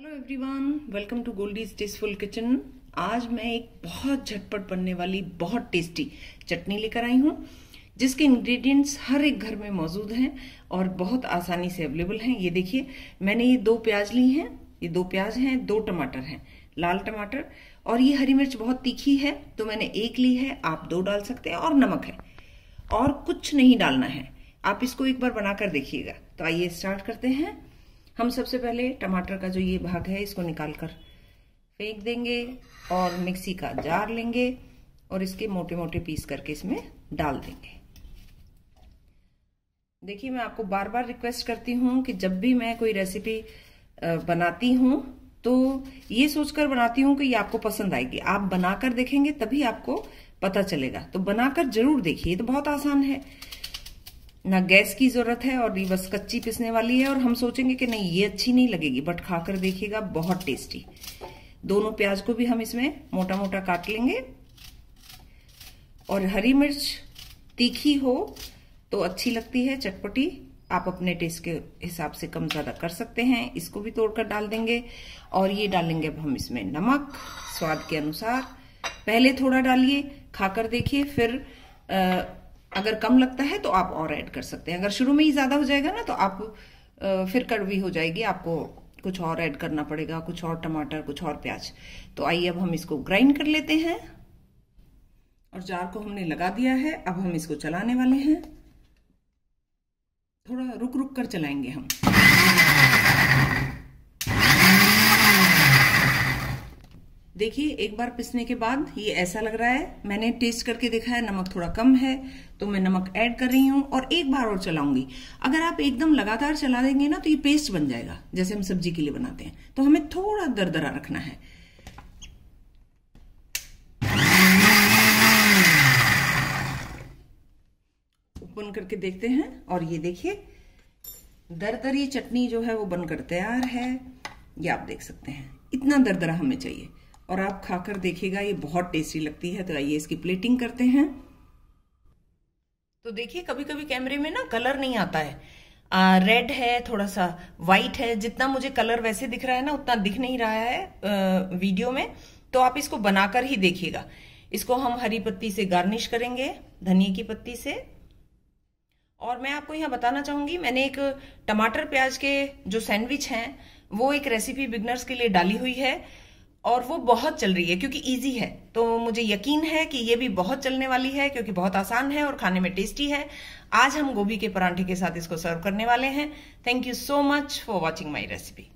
hello everyone welcome to Goldie's tasteful kitchen आज मैं एक बहुत झटपट बनने वाली बहुत टेस्टी चटनी लेकर आई हूँ जिसके इंग्रेडिएंट्स हर एक घर में मौजूद हैं और बहुत आसानी से अवेलेबल हैं ये देखिए मैंने ये दो प्याज ली हैं ये दो प्याज हैं दो टमाटर हैं लाल टमाटर और ये हरी मिर्च बहुत तीखी है तो मैंने एक ली है आप दो डाल सकते हैं और नमक है और कुछ नहीं डालना है आप इसको एक बार बनाकर देखिएगा तो आइए स्टार्ट करते हैं हम सबसे पहले टमाटर का जो ये भाग है इसको निकाल कर फेंक देंगे और मिक्सी का जार लेंगे और इसके मोटे मोटे पीस करके इसमें डाल देंगे देखिए मैं आपको बार बार रिक्वेस्ट करती हूँ कि जब भी मैं कोई रेसिपी बनाती हूँ तो ये सोचकर बनाती हूँ कि ये आपको पसंद आएगी आप बनाकर देखेंगे तभी आपको पता चलेगा तो बनाकर जरूर देखिए तो बहुत आसान है ना गैस की जरूरत है और बस कच्ची पिसने वाली है और हम सोचेंगे कि नहीं ये अच्छी नहीं लगेगी बट खाकर देखिएगा बहुत टेस्टी दोनों प्याज को भी हम इसमें मोटा मोटा काट लेंगे और हरी मिर्च तीखी हो तो अच्छी लगती है चटपटी आप अपने टेस्ट के हिसाब से कम ज्यादा कर सकते हैं इसको भी तोड़कर डाल देंगे और ये डालेंगे अब हम इसमें नमक स्वाद के अनुसार पहले थोड़ा डालिए खाकर देखिए फिर आ, अगर कम लगता है तो आप और ऐड कर सकते हैं अगर शुरू में ही ज़्यादा हो जाएगा ना तो आप फिर कड़वी हो जाएगी आपको कुछ और ऐड करना पड़ेगा कुछ और टमाटर कुछ और प्याज तो आइए अब हम इसको ग्राइंड कर लेते हैं और जार को हमने लगा दिया है अब हम इसको चलाने वाले हैं थोड़ा रुक रुक कर चलाएंगे हम देखिए एक बार पिसने के बाद ये ऐसा लग रहा है मैंने टेस्ट करके देखा है नमक थोड़ा कम है तो मैं नमक ऐड कर रही हूँ और एक बार और चलाऊंगी अगर आप एकदम लगातार चला देंगे ना तो ये पेस्ट बन जाएगा जैसे हम सब्जी के लिए बनाते हैं तो हमें थोड़ा दरदरा रखना है ओपन करके देखते हैं और ये देखिए दरदरी चटनी जो है वो बनकर तैयार है ये आप देख सकते हैं इतना दरदरा हमें चाहिए और आप खाकर देखिएगा ये बहुत टेस्टी लगती है तो आइए इसकी प्लेटिंग करते हैं तो देखिए कभी कभी कैमरे में ना कलर नहीं आता है आ, रेड है थोड़ा सा वाइट है जितना मुझे कलर वैसे दिख रहा है ना उतना दिख नहीं रहा है आ, वीडियो में तो आप इसको बनाकर ही देखिएगा इसको हम हरी पत्ती से गार्निश करेंगे धनिया की पत्ती से और मैं आपको यहाँ बताना चाहूंगी मैंने एक टमाटर प्याज के जो सैंडविच हैं वो एक रेसिपी बिगनर्स के लिए डाली हुई है और वो बहुत चल रही है क्योंकि इजी है तो मुझे यकीन है कि ये भी बहुत चलने वाली है क्योंकि बहुत आसान है और खाने में टेस्टी है आज हम गोभी के परांठे के साथ इसको सर्व करने वाले हैं thank you so much for watching my recipe